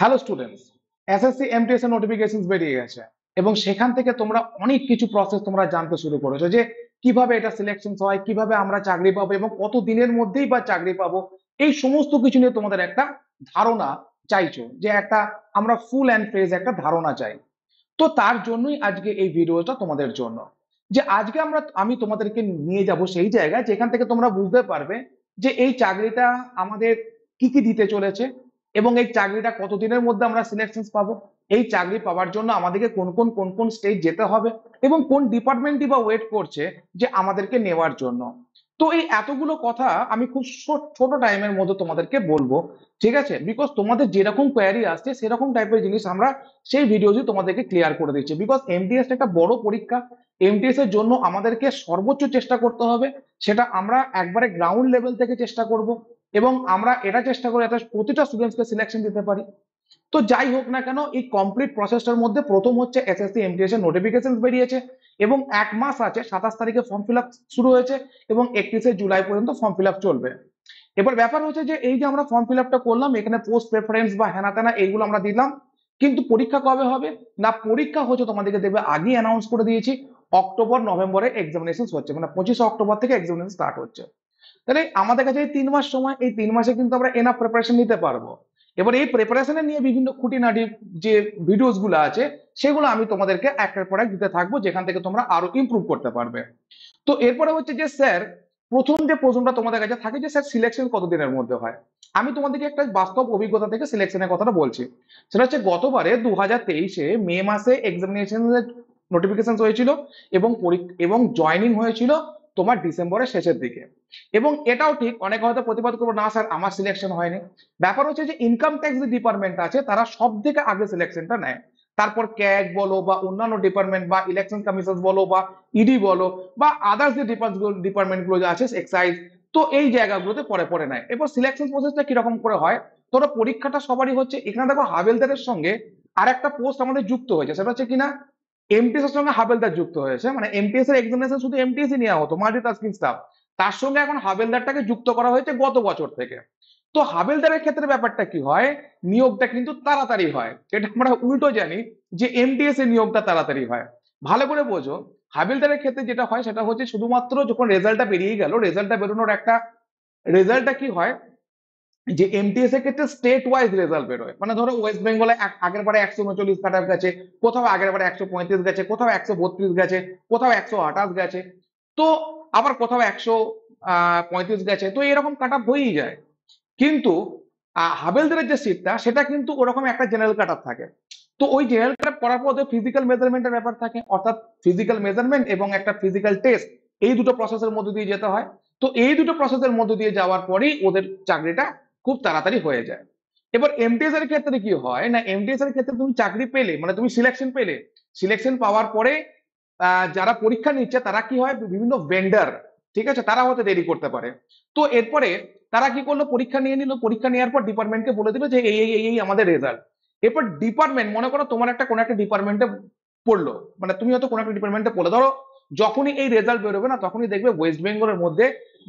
hello students SSC MTS এর notification বেরিয়ে গেছে এবং সেখান থেকে তোমরা অনেক কিছু প্রসেস তোমরা জানতে শুরু করেছো যে কিভাবে এটা সিলেকশন হয় কিভাবে আমরা চাকরি পাবো এবং কত দিনের মধ্যেই বা চাকরি পাবো এই সমস্ত কিছু নিয়ে তোমাদের একটা ধারণা চাইছো যে একটা আমরা ফুল অ্যান্ড ফেজ একটা ধারণা চাই তো তার জন্যই আজকে এই ভিডিওটা তোমাদের জন্য যে আজকে আমরা আমি তোমাদেরকে নিয়ে যাব সেই জায়গায় যেখান থেকে তোমরা বুঝতে পারবে যে এই চাকরিটা আমাদের কি কি দিতে চলেছে এবং এই চাকরিটা কতদিনের মধ্যে আমরা সিলেকশন পাবো এই চাকরি পাওয়ার জন্য আমাদেরকে কোন কোন কোন কোন স্টেজ যেতে হবে এবং কোন ডিপার্টমেন্টই বা ওয়েট করছে যে আমাদেরকে নেওয়ার জন্য তো এই এতগুলো কথা আমি খুব ছোট টাইমের মধ্যে তোমাদেরকে বলবো ঠিক আছে বিকজ তোমাদের যেরকম কোয়ারি আসছে সেরকম টাইপের জিনিস আমরা সেই দিয়ে তোমাদেরকে ক্লিয়ার করে দিচ্ছি বিকজ এমটিএস একটা বড় পরীক্ষা এমটিএস এর জন্য আমাদেরকে সর্বোচ্চ চেষ্টা করতে হবে সেটা আমরা একবারে গ্রাউন্ড লেভেল থেকে চেষ্টা করব এবং আমরা এটা চেষ্টা করি যাতে প্রতিটা স্টুডেন্টসকে সিলেকশন দিতে পারি তো যাই হোক না কেন এই কমপ্লিট প্রসেসটার মধ্যে প্রথম হচ্ছে এসএসসি এমটিএস এর নোটিফিকেশন বেরিয়েছে এবং এক মাস আছে সাতাশ তারিখে ফর্ম ফিল শুরু হয়েছে এবং একত্রিশে জুলাই পর্যন্ত ফর্ম ফিল চলবে এবার ব্যাপার হচ্ছে যে এই যে আমরা ফর্ম ফিল করলাম এখানে পোস্ট প্রেফারেন্স বা হেনা তেনা এইগুলো আমরা দিলাম কিন্তু পরীক্ষা কবে হবে না পরীক্ষা হচ্ছে তোমাদেরকে দেবে আগে অ্যানাউন্স করে দিয়েছি অক্টোবর নভেম্বরে এক্সামিনেশন হচ্ছে মানে পঁচিশে অক্টোবর থেকে এক্সামিনেশন স্টার্ট হচ্ছে তাহলে আমাদের কাছে এই তিন মাস সময় এই তিন মাসে কিন্তু আমরা এনাফ প্রিপারেশন নিতে পারবো এবার এই প্রিপারেশনে নিয়ে বিভিন্ন খুঁটিনাটি যে ভিডিওস গুলো আছে সেগুলো আমি তোমাদেরকে একটার পর এক দিতে থাকবো যেখান থেকে তোমরা আরো ইমপ্রুভ করতে পারবে তো এরপরে হচ্ছে যে স্যার প্রথম যে প্রশ্নটা তোমাদের কাছে থাকে যে স্যার সিলেকশন কতদিনের মধ্যে হয় আমি তোমাদেরকে একটা বাস্তব অভিজ্ঞতা থেকে সিলেকশনের কথাটা বলছি সেটা হচ্ছে গতবারে দু হাজার তেইশে মে মাসে এক্সামিনেশনের নোটিফিকেশন হয়েছিল এবং এবং জয়নিং হয়েছিল তোমার ডিসেম্বরের শেষের দিকে এবং এটাও ঠিক অনেকে হয়তো প্রতিবাদ করবো না স্যার আমার সিলেকশন হয়নি ব্যাপার হচ্ছে যে ইনকাম ট্যাক্স যে ডিপার্টমেন্ট আছে তারা সব থেকে আগে সিলেকশনটা নেয় তারপর ক্যাগ বলো বা অন্যান্য ডিপার্টমেন্ট বা ইলেকশন কমিশন বলো বা ইডি বলো বা আদার্স যে ডিপার্টমেন্টগুলো যা আছে এক্সাইজ তো এই জায়গাগুলোতে পরে পরে নেয় এবার সিলেকশন প্রসেসটা কিরকম করে হয় তোরা পরীক্ষাটা সবারই হচ্ছে এখানে দেখো হাবেলদারের সঙ্গে আর একটা পোস্ট আমাদের যুক্ত হয়েছে সেটা হচ্ছে কিনা এমপিএস এর সঙ্গে হাবেলদার যুক্ত হয়েছে মানে এমপিএস এর এক্সামিনেশন শুধু এমপিএস ই নেওয়া হতো মাল্টি টাস্কিং স্টাফ তার সঙ্গে এখন হাবেলদারটাকে যুক্ত করা হয়েছে গত বছর থেকে তো হাবেলদারের ক্ষেত্রে ব্যাপারটা কি হয় নিয়োগটা কিন্তু তাড়াতাড়ি হয় এটা আমরা উল্টো জানি যে এমটিএস এর নিয়োগটা তাড়াতাড়ি হয় ভালো করে বোঝো হাবিলদারের ক্ষেত্রে যেটা হয় সেটা হচ্ছে শুধুমাত্র যখন রেজাল্টটা বেরিয়ে গেল রেজাল্টটা বেরোনোর একটা রেজাল্টটা কি হয় যে এমটিএস এর ক্ষেত্রে স্টেট ওয়াইজ রেজাল্ট বেরোয় মানে ধরো ওয়েস্ট বেঙ্গলে আগের বারে একশো উনচল্লিশ খাটাপ গেছে কোথাও আগের বারে একশো পঁয়ত্রিশ গেছে কোথাও একশো বত্রিশ গেছে কোথাও একশো আঠাশ গেছে তো আবার কোথাও একশো পঁয়ত্রিশ গেছে তো এরকম কাট আপ হয়েই যায় কিন্তু হাবেলদারের যে সিটটা সেটা কিন্তু ওরকম একটা জেনারেল কাট আপ থাকে তো ওই জেনারেল কাট আপ করার পর ফিজিক্যাল মেজারমেন্টের ব্যাপার থাকে অর্থাৎ ফিজিক্যাল মেজারমেন্ট এবং একটা ফিজিক্যাল টেস্ট এই দুটো প্রসেসের মধ্যে দিয়ে যেতে হয় তো এই দুটো প্রসেসের মধ্যে দিয়ে যাওয়ার পরেই ওদের চাকরিটা খুব তাড়াতাড়ি হয়ে যায় এবার এমটিএস এর ক্ষেত্রে কি হয় না এমটিএস এর ক্ষেত্রে তুমি চাকরি পেলে মানে তুমি সিলেকশন পেলে সিলেকশন পাওয়ার পরে যারা পরীক্ষা নিচ্ছে তারা কি হয় বিভিন্ন ভেন্ডার ঠিক আছে তারা হতে দেরি করতে পারে তো এরপরে তারা কি করলো পরীক্ষা নিয়ে নিল পরীক্ষা নেওয়ার পর ডিপার্টমেন্টকে বলে দিল যে এই এই এই আমাদের রেজাল্ট এরপর ডিপার্টমেন্ট মনে করো তোমার একটা কোনো একটা ডিপার্টমেন্টে পড়লো মানে তুমি হয়তো কোনো একটা ডিপার্টমেন্টে পড়লো ধরো যখনই এই রেজাল্ট বেরোবে না তখনই দেখবে ওয়েস্ট বেঙ্গলের মধ্যে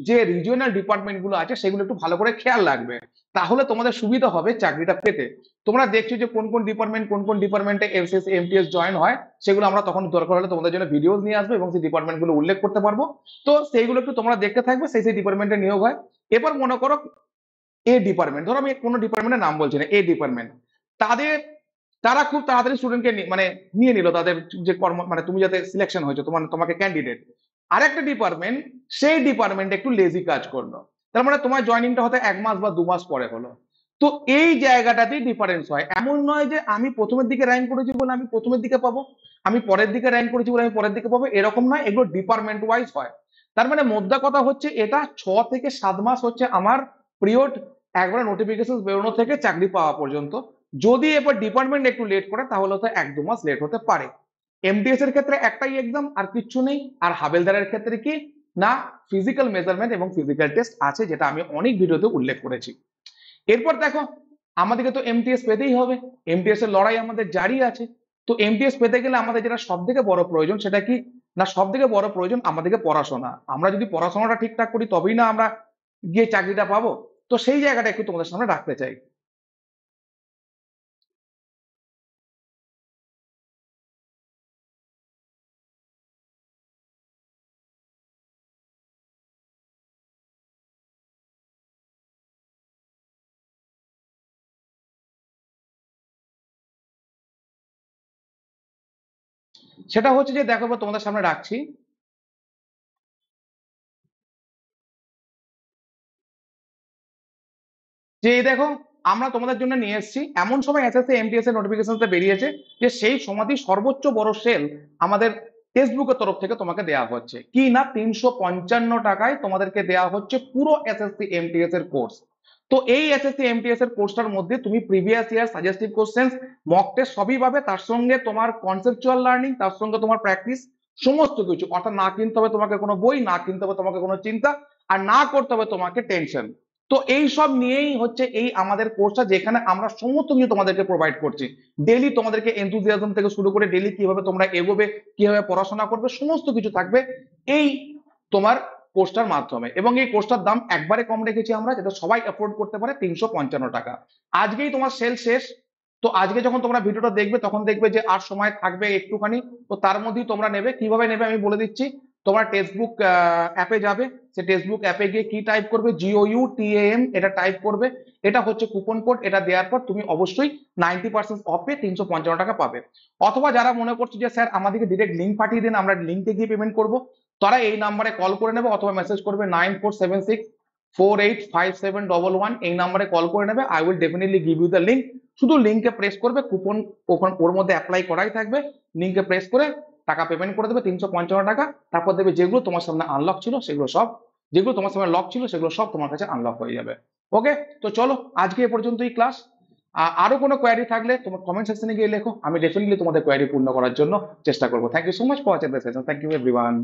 যে রিজিওনাল ডিপার্টমেন্টগুলো আছে সেগুলো একটু ভালো করে খেয়াল রাখবে তাহলে তোমাদের সুবিধা হবে চাকরিটা পেতে তোমরা দেখছো যে কোন কোন ডিপার্টমেন্ট কোন কোন ডিপার্টমেন্টে এমসিএস এমটিএস জয়েন হয় সেগুলো আমরা তখন দরকার হলে তোমাদের জন্য ভিডিও নিয়ে আসবো এবং সেই ডিপার্টমেন্টগুলো উল্লেখ করতে পারবো তো সেইগুলো একটু তোমরা দেখতে থাকবে সেই সেই ডিপার্টমেন্টে নিয়োগ হয় এবার মনে করো এ ডিপার্টমেন্ট ধরো আমি কোনো ডিপার্টমেন্টের নাম বলছি না এ ডিপার্টমেন্ট তাদের তারা খুব তাড়াতাড়ি স্টুডেন্টকে মানে নিয়ে নিল তাদের যে কর্ম মানে তুমি যাতে সিলেকশন হয়েছো তোমার তোমাকে ক্যান্ডিডেট আর একটা ডিপার্টমেন্ট সেই ডিপার্টমেন্ট একটু লেজি কাজ করলো তার মানে তোমার জয়নিংটা হতে এক মাস বা দু মাস পরে হলো তো এই জায়গাটাতেই ডিফারেন্স হয় এমন নয় যে আমি প্রথমের দিকে র্যাঙ্ক করেছি বলে আমি প্রথমের দিকে পাবো আমি পরের দিকে র্যাঙ্ক করেছি বলে আমি পরের দিকে পাবো এরকম নয় এগুলো ডিপার্টমেন্ট ওয়াইজ হয় তার মানে মোদ্দা কথা হচ্ছে এটা ছ থেকে সাত মাস হচ্ছে আমার পিরিয়ড একবার নোটিফিকেশন বেরোনো থেকে চাকরি পাওয়া পর্যন্ত যদি এবার ডিপার্টমেন্ট একটু লেট করে তাহলে তো এক দু মাস লেট হতে পারে এমডিএস এর ক্ষেত্রে একটাই এক্সাম আর কিচ্ছু নেই আর হাবেলদারের ক্ষেত্রে কি না ফিজিক্যাল মেজারমেন্ট এবং ফিজিক্যাল টেস্ট আছে যেটা আমি অনেক ভিডিওতে উল্লেখ করেছি এরপর দেখো আমাদেরকে তো এমটিএস পেতেই হবে এমটিএস এর লড়াই আমাদের জারি আছে তো এমটিএস পেতে গেলে আমাদের যেটা সব থেকে বড় প্রয়োজন সেটা কি না সব থেকে বড় প্রয়োজন আমাদেরকে পড়াশোনা আমরা যদি পড়াশোনাটা ঠিকঠাক করি তবেই না আমরা গিয়ে চাকরিটা পাবো তো সেই জায়গাটা একটু তোমাদের সামনে রাখতে চাই সেটা হচ্ছে যে দেখো তোমাদের সামনে রাখছি যে দেখো আমরা তোমাদের জন্য নিয়ে এসেছি এমন সময় এস এসএসসি এমটিএস এর নোটিফিকেশন বেরিয়েছে যে সেই সমাধি সর্বোচ্চ বড় সেল আমাদের ফেসবুকের তরফ থেকে তোমাকে দেয়া হচ্ছে কি না তিনশো টাকায় তোমাদেরকে দেয়া হচ্ছে পুরো এস এসএসসি এমটিএস এর কোর্স তো এই এসএসসি এমটিএস এর কোর্সটার মধ্যে তুমি previous year suggestive questions mock test সবই পাবে তার সঙ্গে তোমার কনসেপচুয়াল লার্নিং তার সঙ্গে তোমার প্র্যাকটিস সমস্ত কিছু অর্থাৎ না কিনতে হবে তোমাকে কোনো বই না কিনতে হবে তোমাকে কোনো চিন্তা আর না করতে হবে তোমাকে টেনশন তো এই সব নিয়েই হচ্ছে এই আমাদের কোর্সটা যেখানে আমরা সমস্ত কিছু তোমাদেরকে প্রোভাইড করছি ডেলি তোমাদেরকে এনথুজিয়াজম থেকে শুরু করে ডেলি কিভাবে তোমরা এগোবে কিভাবে পড়াশোনা করবে সমস্ত কিছু থাকবে এই তোমার কোর্সটার মাধ্যমে এবং এই কোর্সটার দাম একবারে কম রেখেছি আমরা যেটা সবাই অ্যাফোর্ড করতে পারে তিনশো পঞ্চান্ন টাকা আজকেই তোমার সেল শেষ তো আজকে যখন তোমরা ভিডিওটা দেখবে তখন দেখবে যে আর সময় থাকবে একটুখানি তো তার মধ্যেই তোমরা নেবে কিভাবে নেবে আমি বলে দিচ্ছি তোমার টেক্সটবুক অ্যাপে যাবে সে টেক্সটবুক অ্যাপে গিয়ে কি টাইপ করবে জিওইউ টিএএম এটা টাইপ করবে এটা হচ্ছে কুপন কোড এটা দেওয়ার পর তুমি অবশ্যই নাইনটি পার্সেন্ট অফে তিনশো পঞ্চান্ন টাকা পাবে অথবা যারা মনে করছে যে স্যার আমাদেরকে ডিরেক্ট লিঙ্ক পাঠিয়ে দিন আমরা লিঙ্কে গিয়ে পেমেন্ট করবো তারা এই নাম্বারে কল করে নেবে অথবা মেসেজ করবে nine four seven six four eight five seven double one এই নাম্বারে কল করে নেবে I will definitely give you the link শুধু লিঙ্কে প্রেস করবে কুপন ওখান ওর মধ্যে অ্যাপ্লাই করাই থাকবে লিঙ্কে প্রেস করে টাকা পেমেন্ট করে দেবে তিনশো পঞ্চান্ন টাকা তারপর দেবে যেগুলো তোমার সামনে আনলক ছিল সেগুলো সব যেগুলো তোমার সামনে লক ছিল সেগুলো সব তোমার কাছে আনলক হয়ে যাবে ওকে তো চলো আজকে এ পর্যন্তই ক্লাস আরো কোনো কোয়ারি থাকলে তোমার কমেন্ট সেকশনে গিয়ে লেখো আমি ডেফিনেটলি তোমাদের কোয়ারি পূর্ণ করার জন্য চেষ্টা করবো thank you so much for watching the session thank you everyone